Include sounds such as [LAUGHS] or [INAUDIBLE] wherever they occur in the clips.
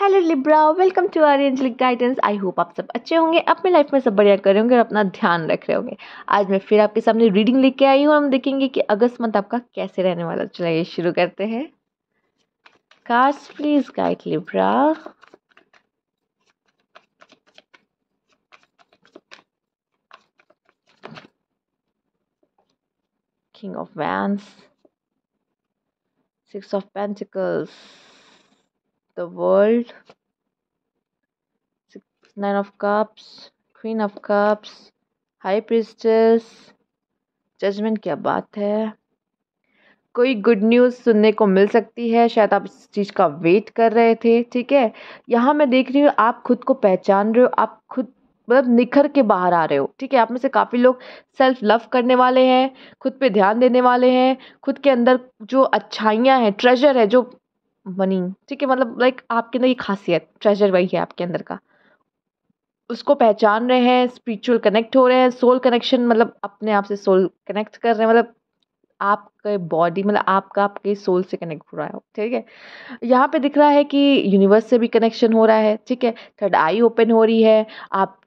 Hello Libra welcome to our angelic guidance I hope आप सब अच्छे होंगे अपने लाइफ में सब बढ़िया कर रहे होंगे और अपना ध्यान रख रहे होंगे आज मैं फिर आपके सामने रीडिंग लेके आई हूँ हम देखेंगे कि अगस्त मंथ आपका कैसे रहने वाला चलिए शुरू करते हैं cards please guide Libra king of wands six of pentacles the world nine of cups queen of cups high priestess judgement क्या बात है कोई गुड न्यूज़ सुनने को मिल सकती है शायद आप इस चीज़ का वेट कर रहे थे ठीक है यहाँ मैं देख रही हूँ आप खुद को पहचान रहे हो आप खुद मतलब निखर के बाहर आ रहे हो ठीक है आप में से काफ़ी लोग सेल्फ लव करने वाले हैं खुद पे ध्यान देने वाले हैं खुद के अंदर जो अच्छाइयाँ हैं ट्रेजर है जो मनी ठीक है मतलब लाइक आपके अंदर ये खासियत ट्रेजर वही है आपके अंदर का उसको पहचान रहे हैं स्पिरिचुअल कनेक्ट हो रहे हैं सोल कनेक्शन मतलब अपने आप से सोल कनेक्ट कर रहे हैं मतलब आपके बॉडी मतलब आपका आपके सोल से कनेक्ट हो रहा है ठीक है यहाँ पे दिख रहा है कि यूनिवर्स से भी कनेक्शन हो रहा है ठीक है थर्ड आई ओपन हो रही है आप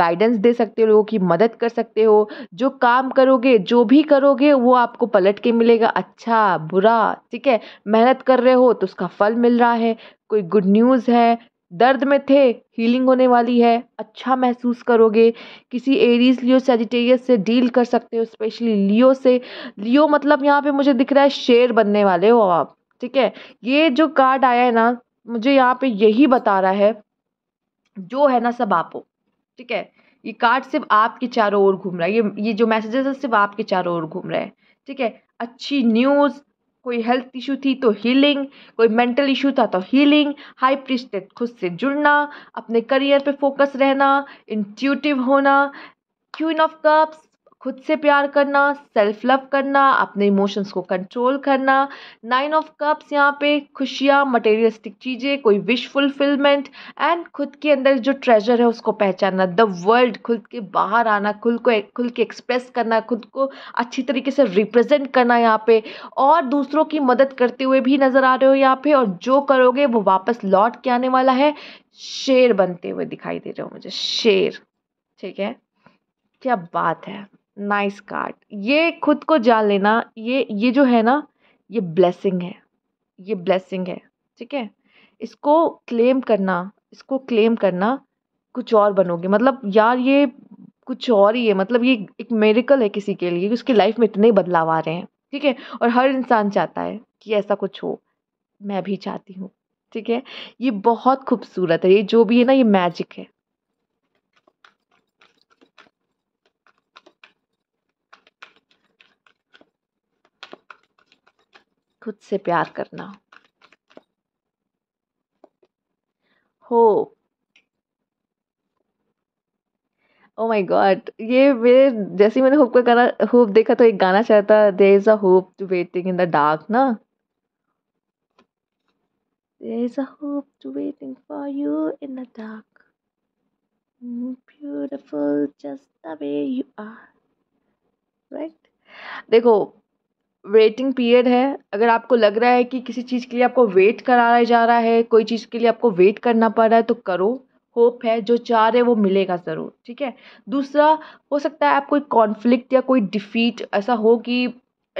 गाइडेंस दे सकते हो लोगों की मदद कर सकते हो जो काम करोगे जो भी करोगे वो आपको पलट के मिलेगा अच्छा बुरा ठीक है मेहनत कर रहे हो तो उसका फल मिल रहा है कोई गुड न्यूज़ है दर्द में थे हीलिंग होने वाली है अच्छा महसूस करोगे किसी एरीज लियो सेजिटेरियस से डील कर सकते हो स्पेशली लियो से लियो मतलब यहाँ पे मुझे दिख रहा है शेर बनने वाले हो आप ठीक है ये जो कार्ड आया है ना मुझे यहाँ पे यही बता रहा है जो है ना सब आप ठीक है ये कार्ड सिर्फ आपके चारों ओर घूम रहा है ये ये जो मैसेजेस है सिर्फ आपके चारों ओर घूम रहा है ठीक है अच्छी न्यूज़ कोई हेल्थ इशू थी तो हीलिंग कोई मेंटल इशू था तो हीलिंग हाई प्रिस्टेड खुद से जुड़ना अपने करियर पे फोकस रहना इंट्यूटिव होना क्वीन ऑफ कप्स खुद से प्यार करना सेल्फ लव करना अपने इमोशंस को कंट्रोल करना नाइन ऑफ कप्स यहाँ पे खुशियाँ मटेरियलिस्टिक चीज़ें कोई विश फुलफिलमेंट एंड खुद के अंदर जो ट्रेजर है उसको पहचानना द वर्ल्ड खुद के बाहर आना खुद को खुल के एक्सप्रेस करना खुद को अच्छी तरीके से रिप्रेजेंट करना यहाँ पे और दूसरों की मदद करते हुए भी नज़र आ रहे हो यहाँ पे और जो करोगे वो वापस लौट के आने वाला है शेर बनते हुए दिखाई दे रहे हो मुझे शेर ठीक है क्या बात है नाइस कार्ड ये खुद को जान लेना ये ये जो है ना ये ब्लेसिंग है ये ब्लेसिंग है ठीक है इसको क्लेम करना इसको क्लेम करना कुछ और बनोगे मतलब यार ये कुछ और ही है मतलब ये एक मेरिकल है किसी के लिए कि उसकी लाइफ में इतने बदलाव आ रहे हैं ठीक है और हर इंसान चाहता है कि ऐसा कुछ हो मैं भी चाहती हूँ ठीक है ये बहुत खूबसूरत है ये जो भी है ना ये मैजिक है खुद से प्यार करना हो ओ माय गॉड ये मेरे जैसे मैंने होप का गाना होप देखा तो एक गाना चाहता there is a hope to waiting in the dark ना there is a hope to waiting for you in the dark beautiful just the way you are right देखो वेटिंग पीरियड है अगर आपको लग रहा है कि किसी चीज़ के लिए आपको वेट कराया जा रहा है कोई चीज़ के लिए आपको वेट करना पड़ रहा है तो करो होप है जो चाह रहे वो मिलेगा ज़रूर ठीक है दूसरा हो सकता है आप कोई कॉन्फ्लिक्ट या कोई डिफ़ीट ऐसा हो कि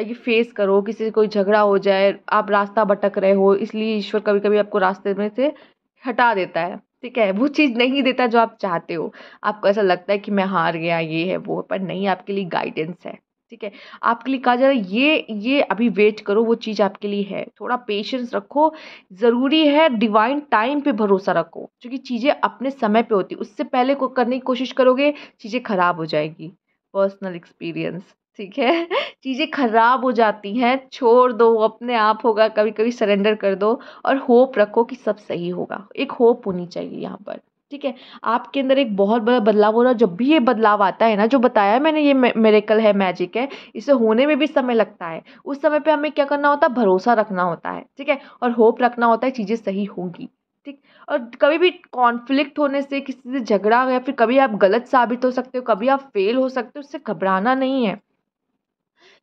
ये फेस करो किसी से कोई झगड़ा हो जाए आप रास्ता भटक रहे हो इसलिए ईश्वर कभी कभी आपको रास्ते में से हटा देता है ठीक है वो चीज़ नहीं देता जो आप चाहते हो आपको ऐसा लगता है कि मैं हार गया ये है वो पर नहीं आपके लिए गाइडेंस है ठीक है आपके लिए कहा जा रहा है ये ये अभी वेट करो वो चीज़ आपके लिए है थोड़ा पेशेंस रखो ज़रूरी है डिवाइन टाइम पे भरोसा रखो क्योंकि चीज़ें अपने समय पे होती उससे पहले को करने की कोशिश करोगे चीज़ें ख़राब हो जाएगी पर्सनल एक्सपीरियंस ठीक है [LAUGHS] चीज़ें ख़राब हो जाती हैं छोड़ दो अपने आप होगा कभी कभी सरेंडर कर दो और होप रखो कि सब सही होगा एक होप होनी चाहिए यहाँ पर ठीक है आपके अंदर एक बहुत बड़ा बदलाव हो रहा है जब भी ये बदलाव आता है ना जो बताया मैंने ये मेरेकल है मैजिक है इसे होने में भी समय लगता है उस समय पर हमें क्या करना होता है भरोसा रखना होता है ठीक है और होप रखना होता है चीज़ें सही होंगी ठीक और कभी भी कॉन्फ्लिक्ट होने से किसी से झगड़ा या फिर कभी आप गलत साबित हो सकते हो कभी आप फेल हो सकते हो उससे घबराना नहीं है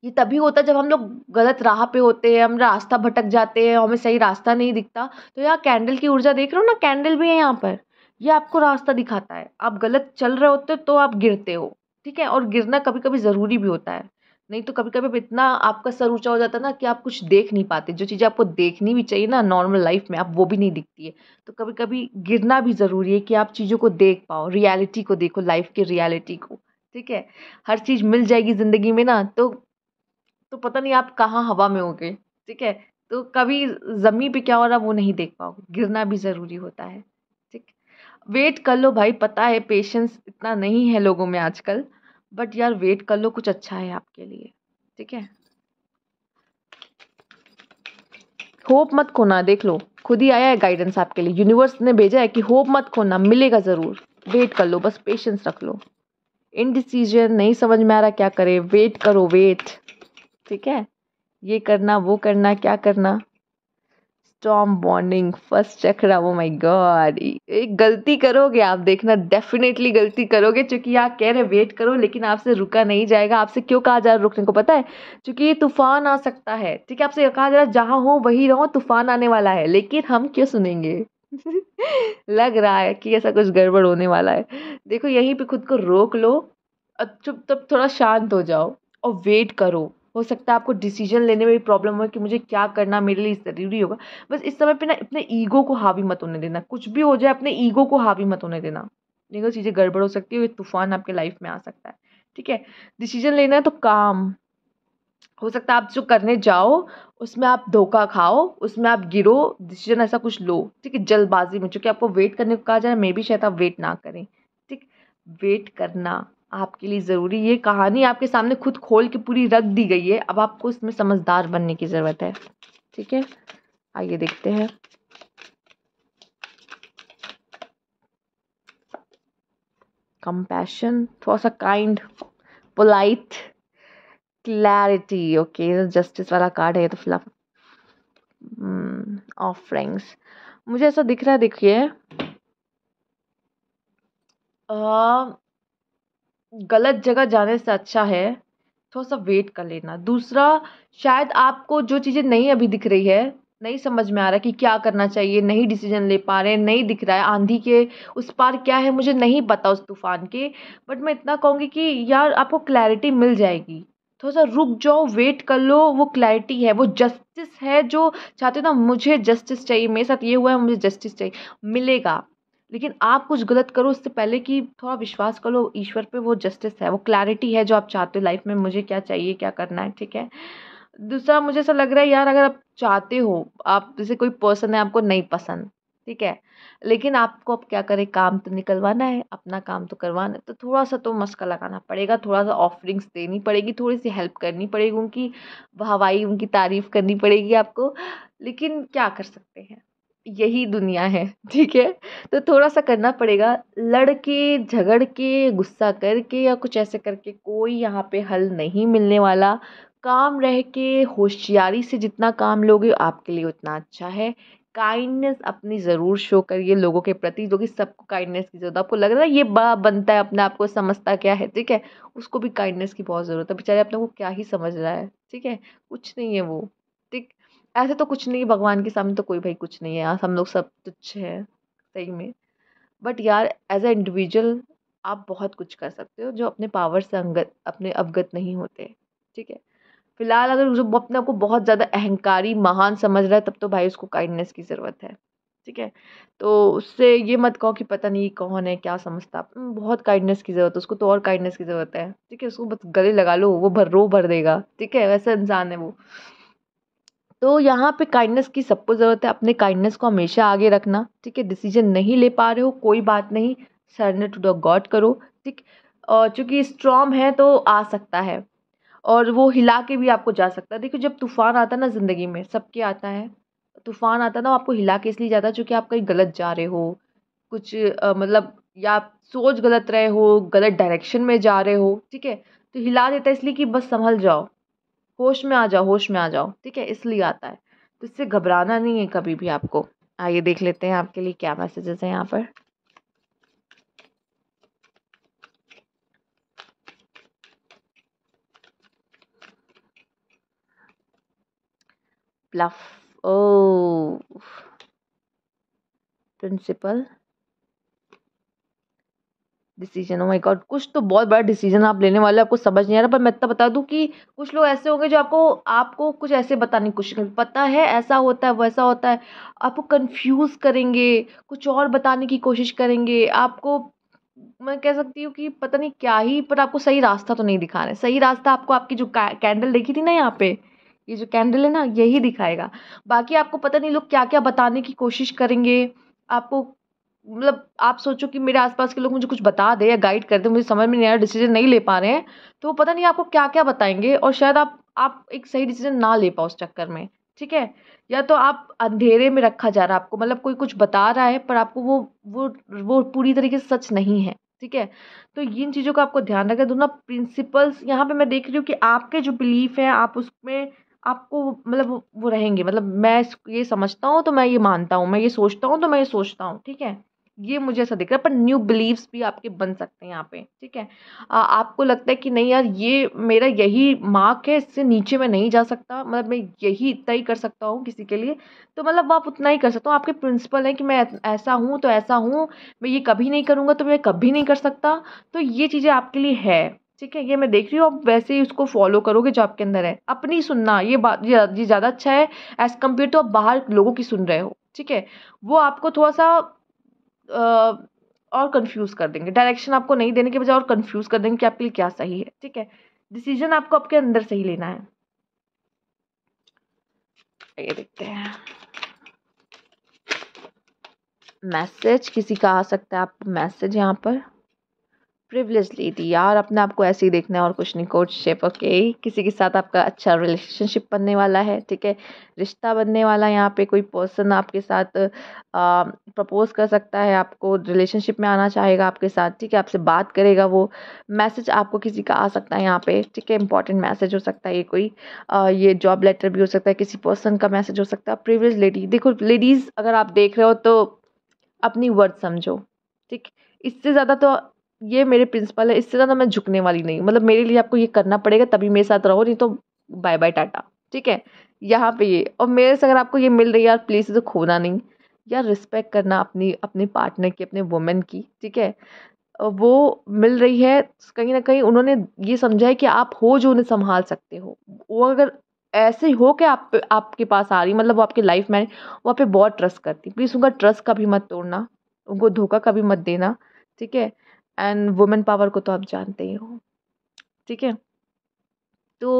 ये तभी होता है जब हम लोग गलत राह पे होते हैं हम रास्ता भटक जाते हैं हमें सही रास्ता नहीं दिखता तो यहाँ कैंडल की ऊर्जा देख रहे हो ना कैंडल भी है यहाँ पर ये आपको रास्ता दिखाता है आप गलत चल रहे होते हो तो आप गिरते हो ठीक है और गिरना कभी कभी ज़रूरी भी होता है नहीं तो कभी कभी इतना आपका सर ऊँचा हो जाता है ना कि आप कुछ देख नहीं पाते जो चीज़ें आपको देखनी भी चाहिए ना नॉर्मल लाइफ में आप वो भी नहीं दिखती है तो कभी कभी गिरना भी ज़रूरी है कि आप चीज़ों को देख पाओ रियलिटी को देखो लाइफ की रियलिटी को ठीक है हर चीज़ मिल जाएगी ज़िंदगी में ना तो तो पता नहीं आप कहाँ हवा में होगे ठीक है तो कभी ज़मीन पे क्या हो रहा वो नहीं देख पाओगे गिरना भी ज़रूरी होता है वेट कर लो भाई पता है पेशेंस इतना नहीं है लोगों में आजकल बट यार वेट कर लो कुछ अच्छा है आपके लिए ठीक है होप मत खोना देख लो खुद ही आया है गाइडेंस आपके लिए यूनिवर्स ने भेजा है कि होप मत खोना मिलेगा ज़रूर वेट कर लो बस पेशेंस रख लो इन डिसीजन नहीं समझ में आ रहा क्या करे वेट करो वेट ठीक है ये करना वो करना क्या करना टॉम बॉन्डिंग फर्स्ट चक्रा वो माई गॉड एक गलती करोगे आप देखना डेफिनेटली गलती करोगे चूंकि आप कह रहे वेट करो लेकिन आपसे रुका नहीं जाएगा आपसे क्यों कहा जा रहा रुकने को पता है चूंकि ये तूफान आ सकता है ठीक है आपसे कहा जा रहा जहाँ हो वही रहो तूफान आने वाला है लेकिन हम क्यों सुनेंगे [LAUGHS] लग रहा है कि ऐसा कुछ गड़बड़ होने वाला है देखो यहीं पे खुद को रोक लो चुप तब थोड़ा शांत हो जाओ और वेट करो हो सकता है आपको डिसीजन लेने में भी प्रॉब्लम हो कि मुझे क्या करना मेरे लिए ज़रूरी होगा बस इस समय पे ना अपने ईगो को हावी मत होने देना कुछ भी हो जाए अपने ईगो को हावी मत होने देना देखो चीज़ें गड़बड़ हो सकती है ये तूफान आपके लाइफ में आ सकता है ठीक है डिसीजन लेना है तो काम हो सकता है आप जो करने जाओ उसमें आप धोखा खाओ उसमें आप गिरो डिसीजन ऐसा कुछ लो ठीक है जल्दबाजी में चूँकि आपको वेट करने को कहा जा रहा है मे भी शायद आप वेट ना करें ठीक वेट करना आपके लिए ज़रूरी ये कहानी आपके सामने खुद खोल के पूरी रख दी गई है अब आपको इसमें समझदार बनने की ज़रूरत है ठीक है आइए देखते हैं कंपैशन थोड़ा सा kind polite clarity okay justice वाला कार्ड है तो फिलहाल ऑफरिंग्स hmm, मुझे ऐसा दिख रहा है देखिए गलत जगह जाने से अच्छा है थोड़ा सा वेट कर लेना दूसरा शायद आपको जो चीज़ें नहीं अभी दिख रही है नहीं समझ में आ रहा कि क्या करना चाहिए नहीं डिसीजन ले पा रहे हैं नहीं दिख रहा है आंधी के उस पार क्या है मुझे नहीं पता उस तूफ़ान के बट मैं इतना कहूँगी कि यार आपको क्लैरिटी मिल जाएगी थोड़ा सा रुक जाओ वेट कर लो वो क्लैरिटी है वो जस्टिस है जो चाहते हो ना मुझे जस्टिस चाहिए मेरे साथ ये हुआ है मुझे जस्टिस चाहिए मिलेगा लेकिन आप कुछ गलत करो उससे पहले कि थोड़ा विश्वास कर लो ईश्वर पे वो जस्टिस है वो क्लैरिटी है जो आप चाहते हो लाइफ में मुझे क्या चाहिए क्या करना है ठीक है दूसरा मुझे ऐसा लग रहा है यार अगर आप चाहते हो आप जैसे कोई पर्सन है आपको नहीं पसंद ठीक है लेकिन आपको अब क्या करें काम तो निकलवाना है अपना काम तो करवाना है तो थोड़ा सा तो मस्का लगाना पड़ेगा थोड़ा सा ऑफरिंग्स देनी पड़ेगी थोड़ी सी हेल्प करनी पड़ेगी उनकी हवाई उनकी तारीफ़ करनी पड़ेगी आपको लेकिन क्या कर सकते हैं यही दुनिया है [LAUGHS] ठीक है तो थोड़ा सा करना पड़ेगा लड़ के झगड़ के गुस्सा करके या कुछ ऐसे करके कोई यहाँ पे हल नहीं मिलने वाला काम रह के होशियारी से जितना काम लोगे आपके लिए उतना अच्छा है काइंडनेस अपनी ज़रूर शो करिए लोगों के प्रति जो कि सबको काइंडनेस की ज़रूरत आपको लग रहा है ये बड़ा बनता है अपने आप को समझता क्या है ठीक है उसको भी काइंडनेस की बहुत ज़रूरत है बेचारे अपने को क्या ही समझ रहा है ठीक है कुछ नहीं है वो ऐसे तो कुछ नहीं भगवान के सामने तो कोई भाई कुछ नहीं है यार हाँ, हम लोग सब तुच्छ हैं सही में बट यार एज ए इंडिविजुअल आप बहुत कुछ कर सकते हो जो अपने पावर से अंगत अपने अवगत नहीं होते ठीक है फिलहाल अगर जो अपने आपको बहुत ज़्यादा अहंकारी महान समझ रहा है तब तो भाई उसको काइंडनेस की ज़रूरत है ठीक है तो उससे ये मत कहो कि पता नहीं कौन है क्या समझता हम्म, बहुत काइंडनेस की ज़रूरत है उसको तो और काइंडनेस की ज़रूरत है ठीक है उसको बस गले लगा लो वो भर रो भर देगा ठीक है वैसा इंसान है वो तो यहाँ पे काइंडनेस की सबको ज़रूरत है अपने काइंडनेस को हमेशा आगे रखना ठीक है डिसीजन नहीं ले पा रहे हो कोई बात नहीं सरेंडर टू द गॉड करो ठीक और चूँकि स्ट्रॉम है तो आ सकता है और वो हिला के भी आपको जा सकता है देखो जब तूफ़ान आता ना ज़िंदगी में सबके आता है तूफ़ान आता ना आपको हिला के इसलिए जाता है चूँकि आप कहीं गलत जा रहे हो कुछ आ, मतलब या सोच गलत रहे हो गलत डायरेक्शन में जा रहे हो ठीक है तो हिला देता है इसलिए कि बस संभल जाओ होश में आ जाओ होश में आ जाओ ठीक है इसलिए आता है तो इससे घबराना नहीं है कभी भी आपको आइए देख लेते हैं आपके लिए क्या मैसेजेस हैं यहाँ पर प्लफ ओ principle decision oh my god कुछ तो बहुत बड़ा डिसीजन आप लेने वाले आपको समझ नहीं आ रहा पर मैं इतना बता दूं कि कुछ लोग ऐसे होंगे जो आपको आपको कुछ ऐसे बताने की कोशिश करेंगे पता है ऐसा होता है वैसा होता है आपको कंफ्यूज करेंगे कुछ और बताने की कोशिश करेंगे आपको मैं कह सकती हूँ कि पता नहीं क्या ही पर आपको सही रास्ता तो नहीं दिखा रहे सही रास्ता आपको आपकी जो कैंडल देखी थी ना यहाँ पे ये जो कैंडल है ना यही दिखाएगा बाकी आपको पता नहीं लोग क्या क्या बताने की कोशिश करेंगे आपको मतलब आप सोचो कि मेरे आसपास के लोग मुझे कुछ बता दें या गाइड कर दे मुझे समझ में नहीं आ रहा डिसीजन नहीं ले पा रहे हैं तो वो पता नहीं आपको क्या क्या बताएंगे और शायद आप आप एक सही डिसीजन ना ले पाओ उस चक्कर में ठीक है या तो आप अंधेरे में रखा जा रहा है आपको मतलब कोई कुछ बता रहा है पर आपको वो वो वो पूरी तरीके से सच नहीं है ठीक है तो इन चीज़ों का आपको ध्यान रखें दोनों प्रिंसिपल्स यहाँ पे मैं देख रही हूँ कि आपके जो बिलीफ हैं आप उसमें आपको मतलब वो रहेंगे मतलब मैं ये समझता हूँ तो मैं ये मानता हूँ मैं ये सोचता हूँ तो मैं ये सोचता हूँ ठीक है ये मुझे ऐसा दिख रहा है पर न्यू बिलीव्स भी आपके बन सकते हैं यहाँ पे ठीक है आ, आपको लगता है कि नहीं यार ये मेरा यही मार्क है इससे नीचे मैं नहीं जा सकता मतलब मैं यही इतना ही कर सकता हूँ किसी के लिए तो मतलब आप उतना ही कर सकते हो आपके प्रिंसिपल हैं कि मैं ऐसा हूँ तो ऐसा हूँ मैं ये कभी नहीं करूँगा तो मैं कभी नहीं कर सकता तो ये चीज़ें आपके लिए है ठीक है ये मैं देख रही हूँ आप वैसे ही उसको फॉलो करोगे जो आपके अंदर है अपनी सुनना ये बात ये ज़्यादा अच्छा है एज़ कम्पेयर टू आप बाहर लोगों की सुन रहे हो ठीक है वो आपको थोड़ा सा और कन्फ्यूज़ कर देंगे डायरेक्शन आपको नहीं देने के बजाय और कन्फ्यूज़ कर देंगे कि आपके लिए क्या सही है ठीक है डिसीजन आपको आपके अंदर से ही लेना है ये देखते हैं मैसेज किसी का आ सकता है आप मैसेज यहाँ पर प्रिवलेज लेडी यार अपने आप को ऐसे ही देखना है और कुछ नहीं कोर्टशिप ओके किसी के साथ आपका अच्छा रिलेशनशिप बनने वाला है ठीक है रिश्ता बनने वाला है यहाँ पे कोई पर्सन आपके साथ प्रपोज कर सकता है आपको रिलेशनशिप में आना चाहेगा आपके साथ ठीक है आपसे बात करेगा वो मैसेज आपको किसी का आ सकता है यहाँ पे ठीक है इंपॉर्टेंट मैसेज हो सकता है ये कोई आ, ये जॉब लेटर भी हो सकता है किसी पर्सन का मैसेज हो सकता है प्रिवलेज लेडी देखो लेडीज़ अगर आप देख रहे हो तो अपनी वर्ड समझो ठीक इससे ज़्यादा तो ये मेरे प्रिंसिपल है इससे ज़्यादा मैं झुकने वाली नहीं मतलब मेरे लिए आपको ये करना पड़ेगा तभी मेरे साथ रहो नहीं तो बाय बाय टाटा ठीक है यहाँ पे ये और मेरे से अगर आपको ये मिल रही है यार प्लीज़ इसे खोना नहीं यार रिस्पेक्ट करना अपनी अपने पार्टनर की अपने वुमेन की ठीक है वो मिल रही है कहीं ना कहीं उन्होंने ये समझा है कि आप हो जो उन्हें संभाल सकते हो वो अगर ऐसे हो कि आप आपके पास आ रही मतलब वो आपके लाइफ में वो आप पे बहुत ट्रस्ट करती प्लीज़ उनका ट्रस्ट कभी मत तोड़ना उनको धोखा कभी मत देना ठीक है एंड वुमेन पावर को तो आप जानते ही हो ठीक है तो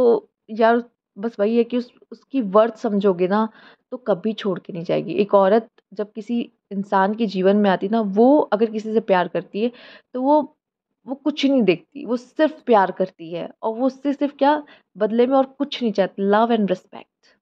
यार बस वही है कि उस उसकी वर्थ समझोगे ना तो कभी छोड़ के नहीं जाएगी एक औरत जब किसी इंसान के जीवन में आती ना वो अगर किसी से प्यार करती है तो वो वो कुछ नहीं देखती वो सिर्फ प्यार करती है और वो उससे सिर्फ क्या बदले में और कुछ नहीं चाहती लव एंड रिस्पेक्ट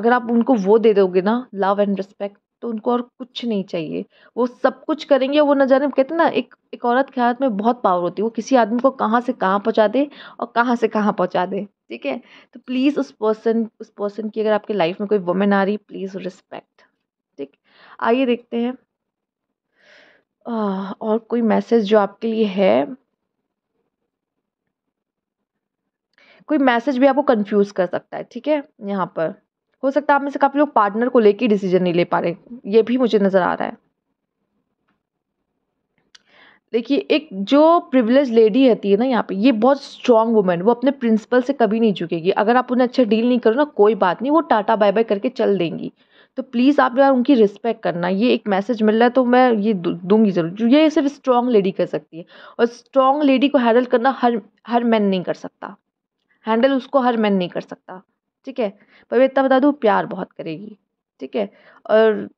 अगर आप उनको वो दे दोगे ना लव एंड रिस्पेक्ट तो उनको और कुछ नहीं चाहिए वो सब कुछ करेंगे वो न जाने कहते ना एक एक औरत के हाथ में बहुत पावर होती है वो किसी आदमी को कहाँ से कहाँ पहुँचा दे और कहाँ से कहाँ पहुँचा दे ठीक है तो प्लीज़ उस पर्सन उस पर्सन की अगर आपके लाइफ में कोई वुमेन आ रही प्लीज़ रिस्पेक्ट ठीक आइए देखते हैं और कोई मैसेज जो आपके लिए है कोई मैसेज भी आपको कंफ्यूज कर सकता है ठीक है यहाँ पर हो सकता है आप में से काफ़ी लोग पार्टनर को लेके डिसीजन नहीं ले पा रहे ये भी मुझे नज़र आ रहा है देखिए एक जो प्रिविलेज लेडी रहती है ना यहाँ पे ये बहुत स्ट्रांग वुमेन वो अपने प्रिंसिपल से कभी नहीं झुकेगी अगर आप उन्हें अच्छा डील नहीं करो ना कोई बात नहीं वो टाटा बाय बाय करके चल देंगी तो प्लीज़ आप यार उनकी रिस्पेक्ट करना ये एक मैसेज मिल रहा है तो मैं ये दूंगी ज़रूर ये सिर्फ स्ट्रांग लेडी कर सकती है और स्ट्रांग लेडी को हैंडल करना हर हर मैन नहीं कर सकता हैंडल उसको हर मैन नहीं कर सकता ठीक है पर मैं इतना बता दूँ प्यार बहुत करेगी ठीक है और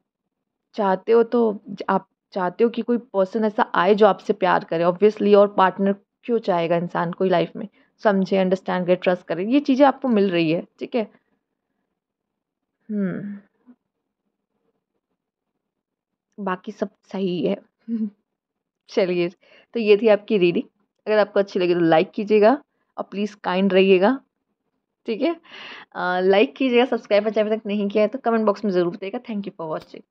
चाहते हो तो आप चाहते हो कि कोई पर्सन ऐसा आए जो आपसे प्यार करे ऑब्वियसली और पार्टनर क्यों चाहेगा इंसान कोई लाइफ में समझे अंडरस्टैंड करे ट्रस्ट करे ये चीज़ें आपको मिल रही है ठीक है हम्म। बाकी सब सही है [LAUGHS] चलिए तो ये थी आपकी रीडिंग अगर आपको अच्छी लगी तो लाइक कीजिएगा और प्लीज़ काइंड रहिएगा ठीक है लाइक कीजिएगा सब्सक्राइब अभी तक नहीं किया है तो कमेंट बॉक्स में ज़रूर बताइएगा थैंक यू फॉर वॉचिंग